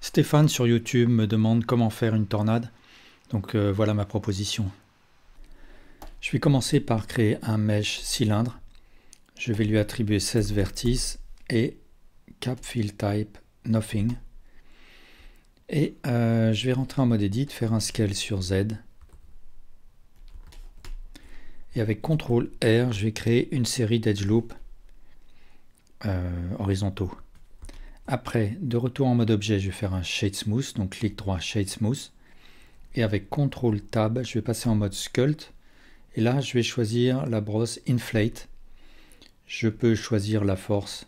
Stéphane sur YouTube me demande comment faire une tornade. Donc euh, voilà ma proposition. Je vais commencer par créer un mesh cylindre je vais lui attribuer 16 vertices et cap fill type nothing. Et euh, je vais rentrer en mode edit, faire un scale sur Z. Et avec CTRL R, je vais créer une série d'edge loops euh, horizontaux. Après, de retour en mode objet, je vais faire un Shade Smooth, donc clic droit Shade Smooth. Et avec CTRL Tab, je vais passer en mode Sculpt. Et là, je vais choisir la brosse Inflate je peux choisir la force.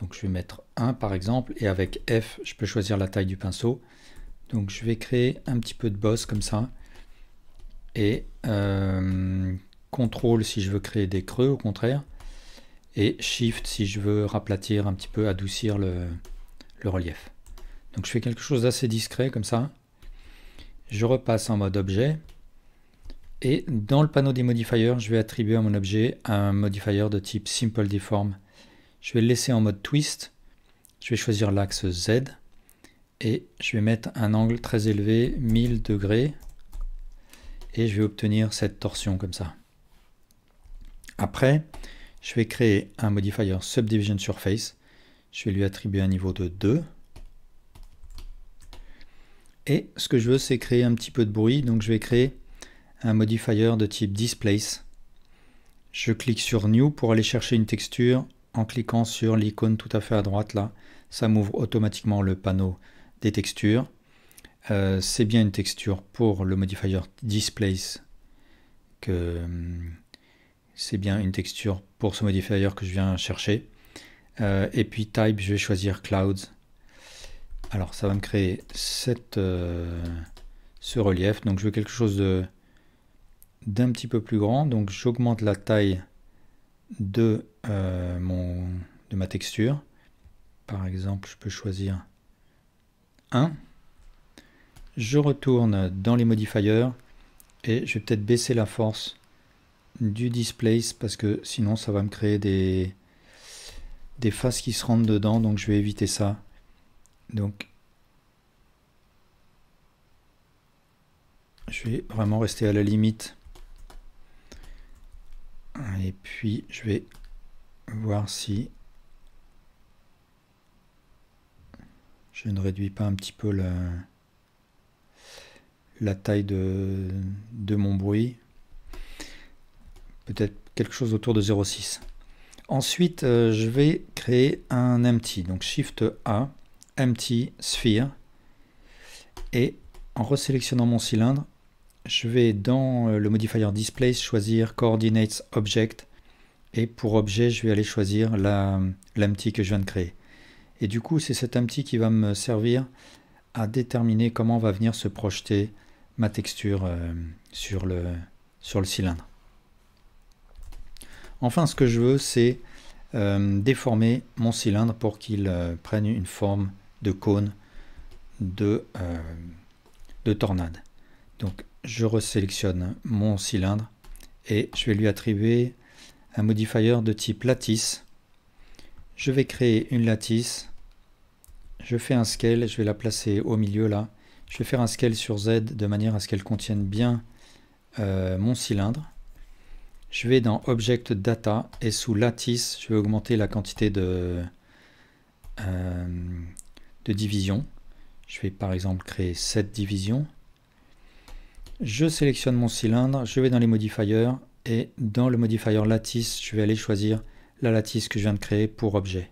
Donc je vais mettre 1 par exemple, et avec F, je peux choisir la taille du pinceau. Donc je vais créer un petit peu de bosse comme ça. Et euh, CTRL si je veux créer des creux au contraire. Et SHIFT si je veux raplatir un petit peu, adoucir le, le relief. Donc je fais quelque chose d'assez discret comme ça. Je repasse en mode objet. Et dans le panneau des modifiers, je vais attribuer à mon objet un modifier de type Simple Deform. Je vais le laisser en mode Twist. Je vais choisir l'axe Z. Et je vais mettre un angle très élevé, 1000 degrés. Et je vais obtenir cette torsion comme ça. Après, je vais créer un modifier Subdivision Surface. Je vais lui attribuer un niveau de 2. Et ce que je veux, c'est créer un petit peu de bruit. Donc je vais créer un modifier de type Displace. Je clique sur New pour aller chercher une texture en cliquant sur l'icône tout à fait à droite là. Ça m'ouvre automatiquement le panneau des textures. Euh, c'est bien une texture pour le modifier Displace que hum, c'est bien une texture pour ce modifier que je viens chercher. Euh, et puis type, je vais choisir clouds. Alors ça va me créer cette, euh, ce relief. Donc je veux quelque chose de d'un petit peu plus grand. Donc j'augmente la taille de, euh, mon, de ma texture. Par exemple, je peux choisir 1. Je retourne dans les modifiers et je vais peut-être baisser la force du displace parce que sinon ça va me créer des, des faces qui se rentrent dedans donc je vais éviter ça donc je vais vraiment rester à la limite et puis, je vais voir si je ne réduis pas un petit peu la, taille de, mon bruit. Peut-être quelque chose autour de 0,6. Ensuite, euh, je vais créer un empty. Donc Shift A, empty, sphere. Et en resélectionnant mon cylindre, je vais dans euh, le modifier display choisir coordinates object et pour objet je vais aller choisir la l'empty que je viens de créer. Et du coup c'est cet empty qui va me servir à déterminer comment va venir se projeter ma texture euh, sur, le, sur le cylindre. Enfin ce que je veux c'est euh, déformer mon cylindre pour qu'il prenne une forme de cône de, de tornade. Donc je resélectionne mon cylindre et je vais lui attribuer un modifier de type lattice. Je vais créer une lattice. Je fais un scale, je vais la placer au milieu là. Je vais faire un scale sur Z de manière à ce qu'elle contienne bien euh, mon cylindre. Je vais dans Object Data et sous Lattice, je vais augmenter la quantité de, euh, de division. Je vais par exemple créer 7 divisions. Je sélectionne mon cylindre, je vais dans les modifiers et dans le modifier lattice, je vais aller choisir la lattice que je viens de créer pour objet.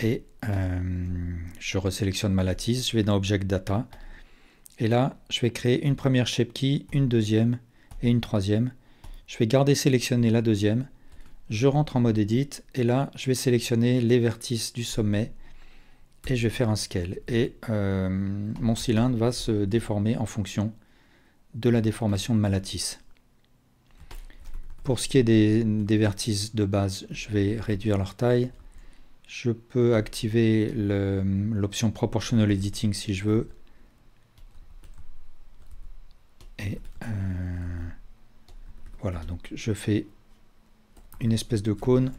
Et euh, je resélectionne ma lattice, je vais dans Object Data. Et là, je vais créer une première shape key, une deuxième et une troisième. Je vais garder sélectionner la deuxième. Je rentre en mode Edit et là, je vais sélectionner les vertices du sommet et je vais faire un scale. Et euh, mon cylindre va se déformer en fonction de la déformation de Malatis. Pour ce qui est des, vertices de base, je vais réduire leur taille. Je peux activer l'option Proportional Editing si je veux. Et euh, voilà, donc je fais une espèce de cône.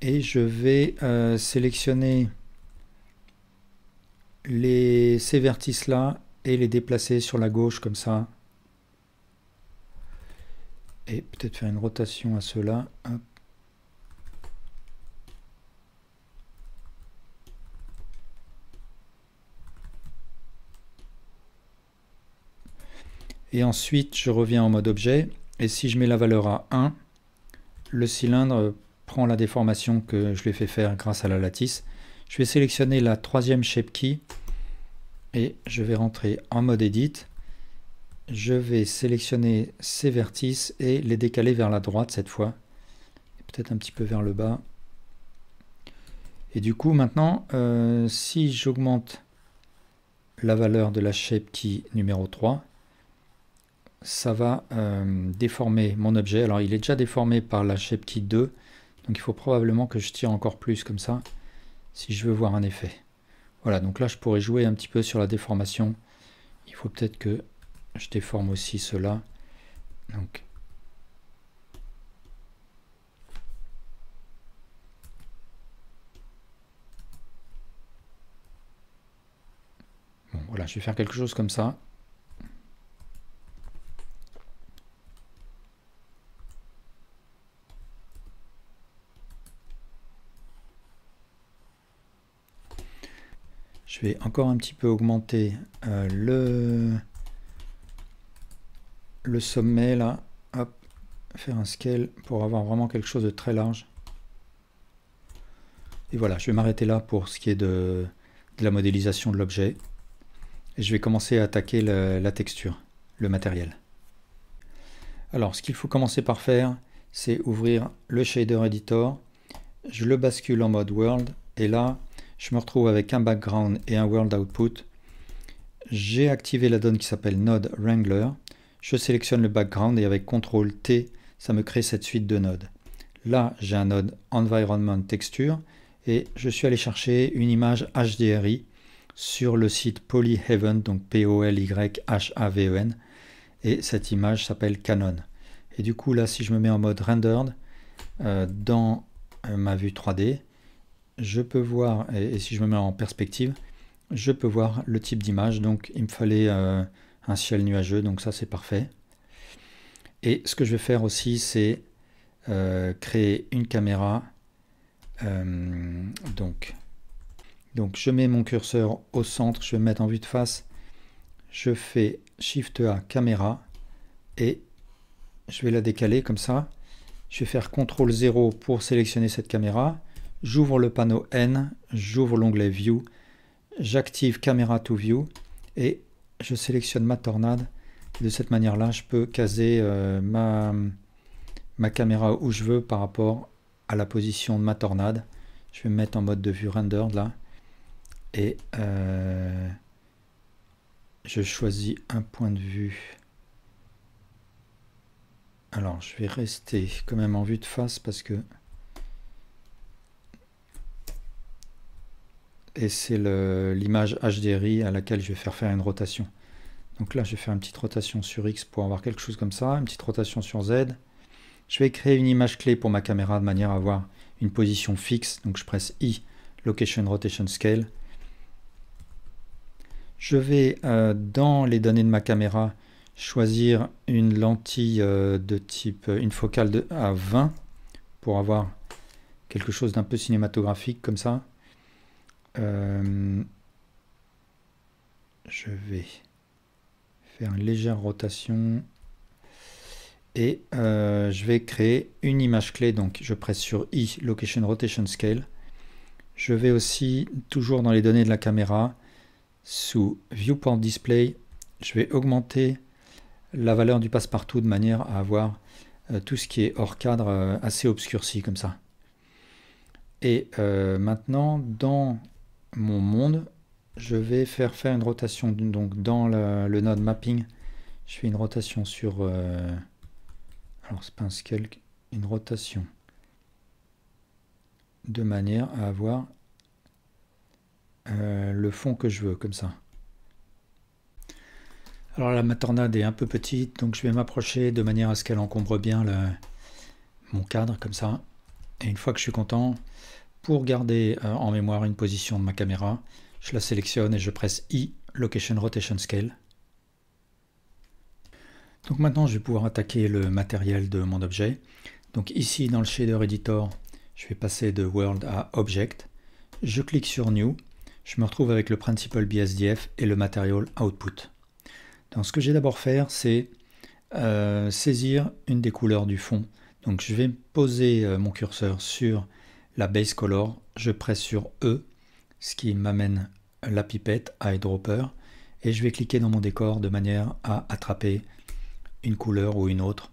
Et je vais euh, sélectionner les vertices là et les déplacer sur la gauche comme ça. Et peut-être faire une rotation à ceux-là. Et ensuite, je reviens en mode objet. Et si je mets la valeur à 1, le cylindre prend la déformation que je lui ai fait faire grâce à la lattice. Je vais sélectionner la troisième shape key et je vais rentrer en mode edit. Je vais sélectionner ces vertices et les décaler vers la droite cette fois. Peut-être un petit peu vers le bas. Et du coup, maintenant, euh, si j'augmente la valeur de la shape key numéro 3, ça va euh, déformer mon objet. Alors, il est déjà déformé par la shape key 2, donc il faut probablement que je tire encore plus comme ça, si je veux voir un effet. Voilà, donc là, je pourrais jouer un petit peu sur la déformation. Il faut peut-être que je déforme aussi cela. Donc, Bon, voilà, je vais faire quelque chose comme ça. Je vais encore un petit peu augmenter euh, le, le sommet là. faire un scale pour avoir vraiment quelque chose de très large. Et voilà, je vais m'arrêter là pour ce qui est de, la modélisation de l'objet. Et je vais commencer à attaquer la texture, le matériel. Alors, ce qu'il faut commencer par faire, c'est ouvrir le Shader Editor. Je le bascule en mode World. Et là, je me retrouve avec un background et un world output. J'ai activé la donne qui s'appelle Node Wrangler. Je sélectionne le background et avec CTRL T, ça me crée cette suite de nodes. Là, j'ai un node Environment Texture et je suis allé chercher une image HDRI sur le site Polyhaven, donc P-O-L-Y-H-A-V-E-N. Et cette image s'appelle Canon. Et du coup, là, si je me mets en mode Rendered, euh, dans ma vue 3D, je peux voir, et, si je me mets en perspective, je peux voir le type d'image. Donc il me fallait euh, un ciel nuageux, donc ça c'est parfait. Et ce que je vais faire aussi, c'est euh, créer une caméra. Euh, donc, donc je mets mon curseur au centre, je vais me mettre en vue de face. Je fais Shift A caméra et je vais la décaler comme ça. Je vais faire CTRL 0 pour sélectionner cette caméra. J'ouvre le panneau N, j'ouvre l'onglet View, j'active Camera to View et je sélectionne ma tornade. De cette manière-là, je peux caser euh, ma, ma caméra où je veux par rapport à la position de ma tornade. Je vais me mettre en mode de vue Render là. Et euh, je choisis un point de vue. Alors, je vais rester quand même en vue de face parce que et c'est l'image HDRI à laquelle je vais faire faire une rotation. Donc là, je vais faire une petite rotation sur X pour avoir quelque chose comme ça, une petite rotation sur Z. Je vais créer une image clé pour ma caméra de manière à avoir une position fixe. Donc je presse I, Location Rotation Scale. Je vais, euh, dans les données de ma caméra, choisir une lentille euh, de type, euh, une focale de, à 20 pour avoir quelque chose d'un peu cinématographique comme ça. Euh, je vais faire une légère rotation et euh, je vais créer une image clé. Donc je presse sur I, Location Rotation Scale. Je vais aussi, toujours dans les données de la caméra, sous Viewport Display, je vais augmenter la valeur du passe-partout de manière à avoir euh, tout ce qui est hors cadre assez obscurci comme ça. Et maintenant, dans mon monde, je vais faire faire une rotation donc dans le node mapping. Je fais une rotation sur euh, alors c'est pas une rotation de manière à avoir euh, le fond que je veux comme ça. Alors la ma tornade est un peu petite donc je vais m'approcher de manière à ce qu'elle encombre bien le, mon cadre comme ça. Et une fois que je suis content, pour garder euh, en mémoire une position de ma caméra, je la sélectionne et je presse I, Location Rotation Scale. Donc maintenant, je vais pouvoir attaquer le matériel de mon objet. Donc ici, dans le shader editor, je vais passer de World à Object. Je clique sur New. Je me retrouve avec le Principal BSDF et le Material Output. Donc ce que j'ai d'abord faire, c'est euh, saisir une des couleurs du fond. Donc je vais poser euh, mon curseur sur la base color, je presse sur E, ce qui m'amène la pipette à eyedropper, et je vais cliquer dans mon décor de manière à attraper une couleur ou une autre.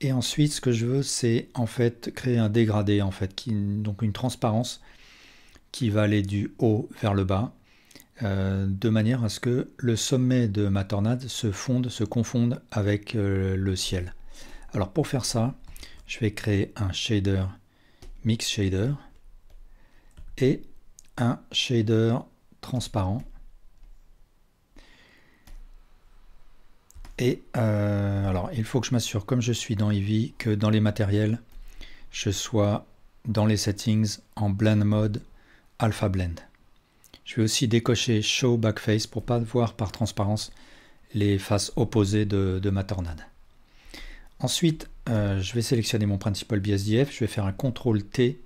Et ensuite, ce que je veux, c'est en fait créer un dégradé, en fait, qui, donc une transparence qui va aller du haut vers le bas, euh, de manière à ce que le sommet de ma tornade se fonde, se confonde avec euh, le ciel. Alors pour faire ça, je vais créer un shader Mix Shader et un shader transparent. Et euh, alors, il faut que je m'assure, comme je suis dans Eevee, que dans les matériels, je sois dans les settings en blend mode alpha blend. Je vais aussi décocher show back face pour pas voir par transparence les faces opposées de, de ma tornade. Ensuite, euh, je vais sélectionner mon principal BSDF, je vais faire un CTRL T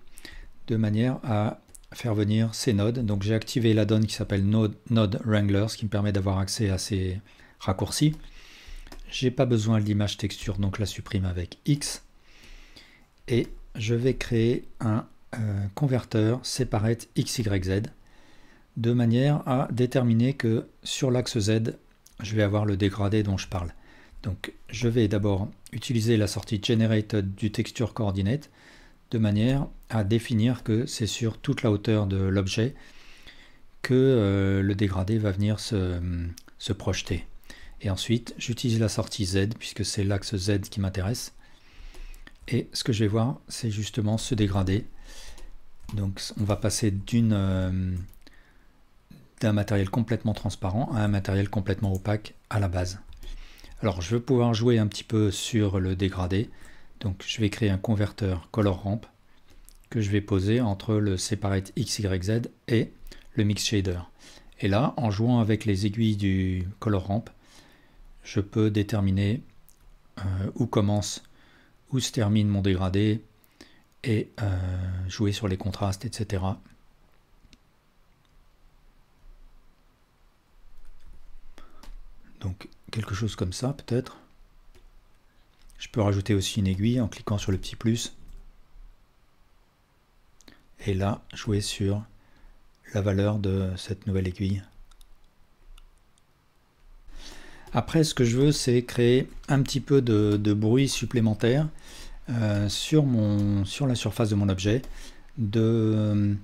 de manière à faire venir ces nodes. Donc j'ai activé la donne qui s'appelle node, node, Wrangler, ce qui me permet d'avoir accès à ces raccourcis. J'ai pas besoin de l'image texture, donc la supprime avec X. Et je vais créer un euh, converteur séparate XYZ de manière à déterminer que sur l'axe Z, je vais avoir le dégradé dont je parle. Donc je vais d'abord utiliser la sortie generated du texture coordinate de manière à définir que c'est sur toute la hauteur de l'objet que euh, le dégradé va venir se, projeter. Et ensuite, j'utilise la sortie Z puisque c'est l'axe Z qui m'intéresse. Et ce que je vais voir, c'est justement ce dégradé. Donc on va passer euh, d'un matériel complètement transparent à un matériel complètement opaque à la base. Alors je veux pouvoir jouer un petit peu sur le dégradé. Donc je vais créer un converteur color ramp que je vais poser entre le separate XYZ et le mix shader. Et là, en jouant avec les aiguilles du color ramp, je peux déterminer euh, où commence, où se termine mon dégradé et euh, jouer sur les contrastes, etc. Donc quelque chose comme ça peut-être. Je peux rajouter aussi une aiguille en cliquant sur le petit plus. Et là, jouer sur la valeur de cette nouvelle aiguille. Après, ce que je veux, c'est créer un petit peu de, bruit supplémentaire euh, sur, mon, sur la surface de mon objet de, euh,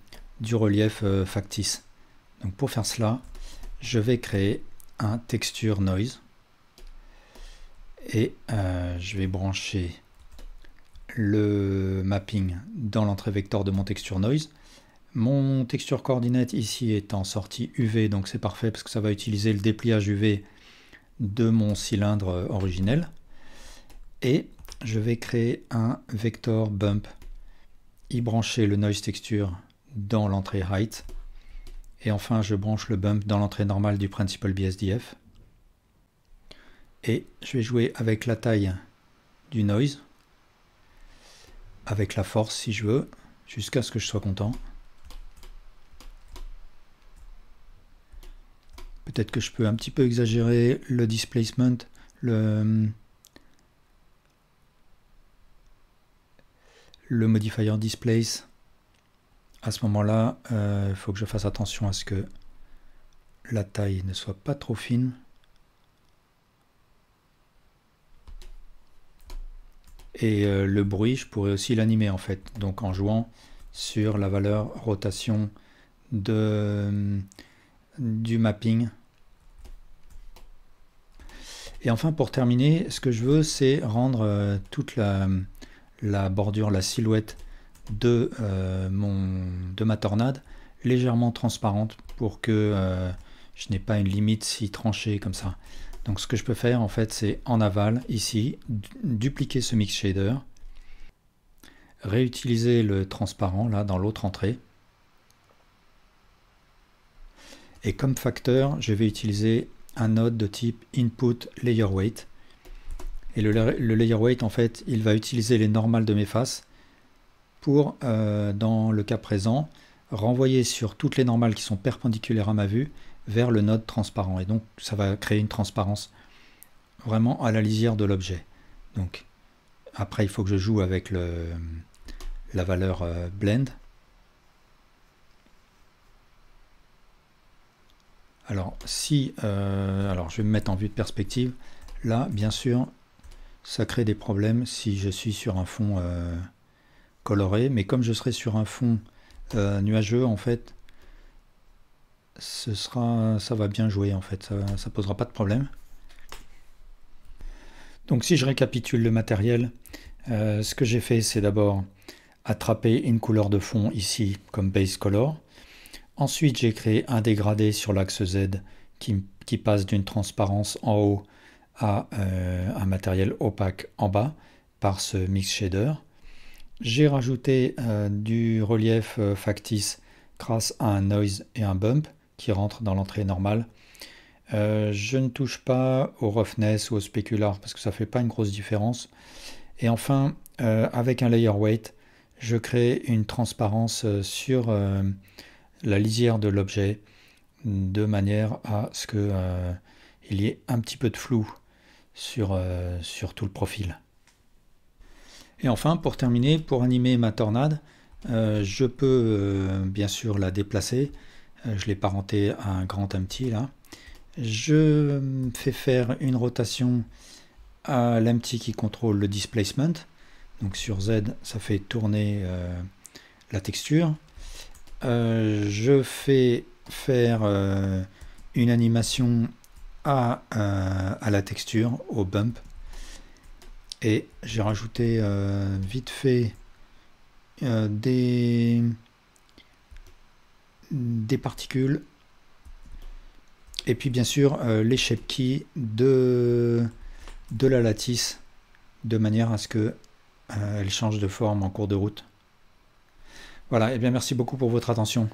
du relief euh, factice. Donc pour faire cela, je vais créer un texture noise et euh, je vais brancher le mapping dans l'entrée vecteur de mon texture noise. Mon texture coordinate ici est en sortie UV, donc c'est parfait parce que ça va utiliser le dépliage UV de mon cylindre originel. Et je vais créer un vector bump, y brancher le noise texture dans l'entrée height. Et enfin, je branche le bump dans l'entrée normale du principal BSDF et je vais jouer avec la taille du noise, avec la force si je veux, jusqu'à ce que je sois content. Peut-être que je peux un petit peu exagérer le displacement, le, le modifier displace. À ce moment-là, euh, il faut que je fasse attention à ce que la taille ne soit pas trop fine. Et euh, le bruit, je pourrais aussi l'animer en fait. Donc en jouant sur la valeur rotation de, euh, du mapping. Et enfin pour terminer, ce que je veux c'est rendre euh, toute la, bordure, la silhouette de, mon, de ma tornade légèrement transparente pour que je n'ai pas une limite si tranchée comme ça. Donc ce que je peux faire en fait c'est en aval ici, dupliquer ce mix shader, réutiliser le transparent là dans l'autre entrée. Et comme facteur, je vais utiliser un node de type input layer weight. Et le, layer weight en fait, il va utiliser les normales de mes faces pour, euh, dans le cas présent, renvoyer sur toutes les normales qui sont perpendiculaires à ma vue vers le node transparent. Et donc, ça va créer une transparence vraiment à la lisière de l'objet. Donc, après, il faut que je joue avec le, la valeur euh, blend. Alors, si, euh, alors, je vais me mettre en vue de perspective. Là, bien sûr, ça crée des problèmes si je suis sur un fond euh, coloré. Mais comme je serai sur un fond nuageux, en fait, ce sera, ça va bien jouer en fait, ça, posera pas de problème. Donc si je récapitule le matériel, euh, ce que j'ai fait c'est d'abord attraper une couleur de fond ici comme base color. Ensuite j'ai créé un dégradé sur l'axe Z qui, passe d'une transparence en haut à euh, un matériel opaque en bas par ce mix shader. J'ai rajouté euh, du relief factice grâce à un noise et un bump qui rentre dans l'entrée normale. Euh, je ne touche pas au roughness ou au specular parce que ça ne fait pas une grosse différence. Et enfin, euh, avec un layer weight, je crée une transparence euh, sur la lisière de l'objet de manière à ce qu'il il y ait un petit peu de flou sur tout le profil. Et enfin, pour terminer, pour animer ma tornade, je peux bien sûr la déplacer euh, je l'ai parenté à un grand empty là. Je fais faire une rotation à l'empty qui contrôle le displacement. Donc sur Z, ça fait tourner euh, la texture. Euh, je fais faire une animation à, à, la texture, au bump. Et j'ai rajouté vite fait des des particules, et puis bien sûr euh, les de, de la lattice, de manière à ce que euh, elle change de forme en cours de route. Voilà, et bien merci beaucoup pour votre attention.